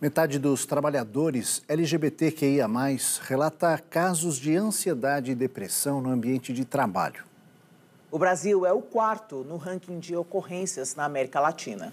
Metade dos trabalhadores LGBTQIA, relata casos de ansiedade e depressão no ambiente de trabalho. O Brasil é o quarto no ranking de ocorrências na América Latina.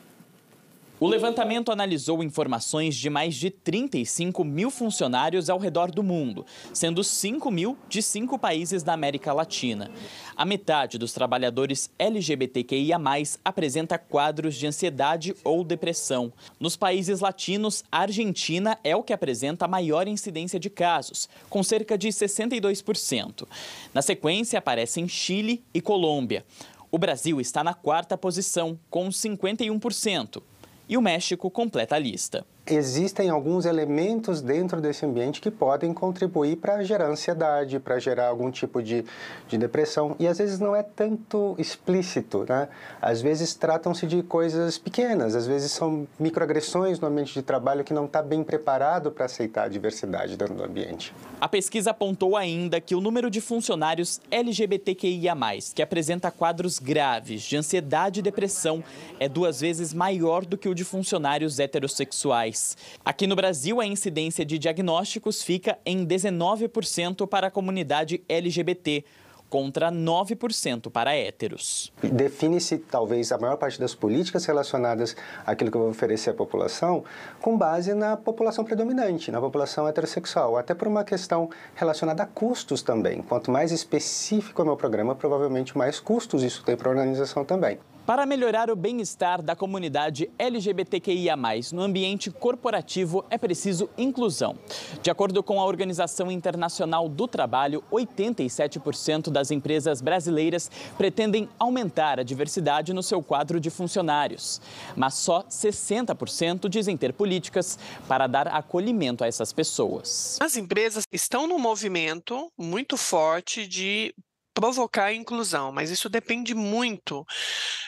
O levantamento analisou informações de mais de 35 mil funcionários ao redor do mundo, sendo 5 mil de cinco países da América Latina. A metade dos trabalhadores LGBTQIA apresenta quadros de ansiedade ou depressão. Nos países latinos, a Argentina é o que apresenta a maior incidência de casos, com cerca de 62%. Na sequência, aparecem Chile e Colômbia. O Brasil está na quarta posição, com 51% e o México completa a lista. Existem alguns elementos dentro desse ambiente que podem contribuir para gerar ansiedade, para gerar algum tipo de, de depressão. E às vezes não é tanto explícito, né? Às vezes tratam-se de coisas pequenas, às vezes são microagressões no ambiente de trabalho que não está bem preparado para aceitar a diversidade dentro do ambiente. A pesquisa apontou ainda que o número de funcionários LGBTQIA, que apresenta quadros graves de ansiedade e depressão, é duas vezes maior do que o de funcionários heterossexuais. Aqui no Brasil, a incidência de diagnósticos fica em 19% para a comunidade LGBT, contra 9% para héteros. Define-se, talvez, a maior parte das políticas relacionadas àquilo que vou oferecer à população com base na população predominante, na população heterossexual, até por uma questão relacionada a custos também. Quanto mais específico é o meu programa, provavelmente mais custos isso tem para a organização também. Para melhorar o bem-estar da comunidade LGBTQIA, no ambiente corporativo é preciso inclusão. De acordo com a Organização Internacional do Trabalho, 87% das empresas brasileiras pretendem aumentar a diversidade no seu quadro de funcionários. Mas só 60% dizem ter políticas para dar acolhimento a essas pessoas. As empresas estão num movimento muito forte de provocar a inclusão, mas isso depende muito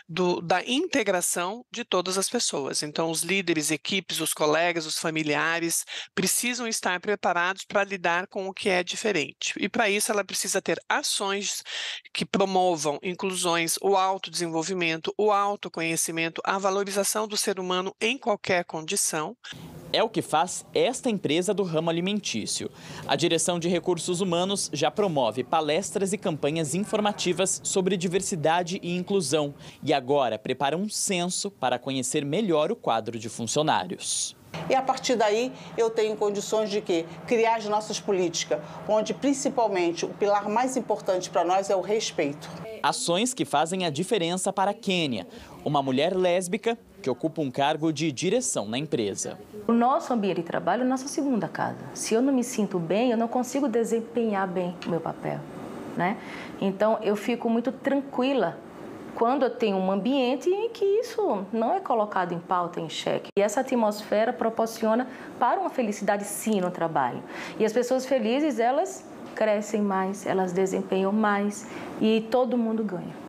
do, da integração de todas as pessoas. Então, os líderes, equipes, os colegas, os familiares precisam estar preparados para lidar com o que é diferente. E para isso, ela precisa ter ações que promovam inclusões, o autodesenvolvimento, o autoconhecimento, a valorização do ser humano em qualquer condição. É o que faz esta empresa do ramo alimentício. A direção de recursos humanos já promove palestras e campanhas informativas sobre diversidade e inclusão e agora prepara um censo para conhecer melhor o quadro de funcionários. E a partir daí eu tenho condições de Criar as nossas políticas, onde principalmente o pilar mais importante para nós é o respeito. Ações que fazem a diferença para a Quênia, uma mulher lésbica que ocupa um cargo de direção na empresa. O nosso ambiente de trabalho é a nossa segunda casa. Se eu não me sinto bem, eu não consigo desempenhar bem o meu papel. Né? Então, eu fico muito tranquila quando eu tenho um ambiente em que isso não é colocado em pauta, em xeque. E essa atmosfera proporciona para uma felicidade sim no trabalho. E as pessoas felizes, elas crescem mais, elas desempenham mais e todo mundo ganha.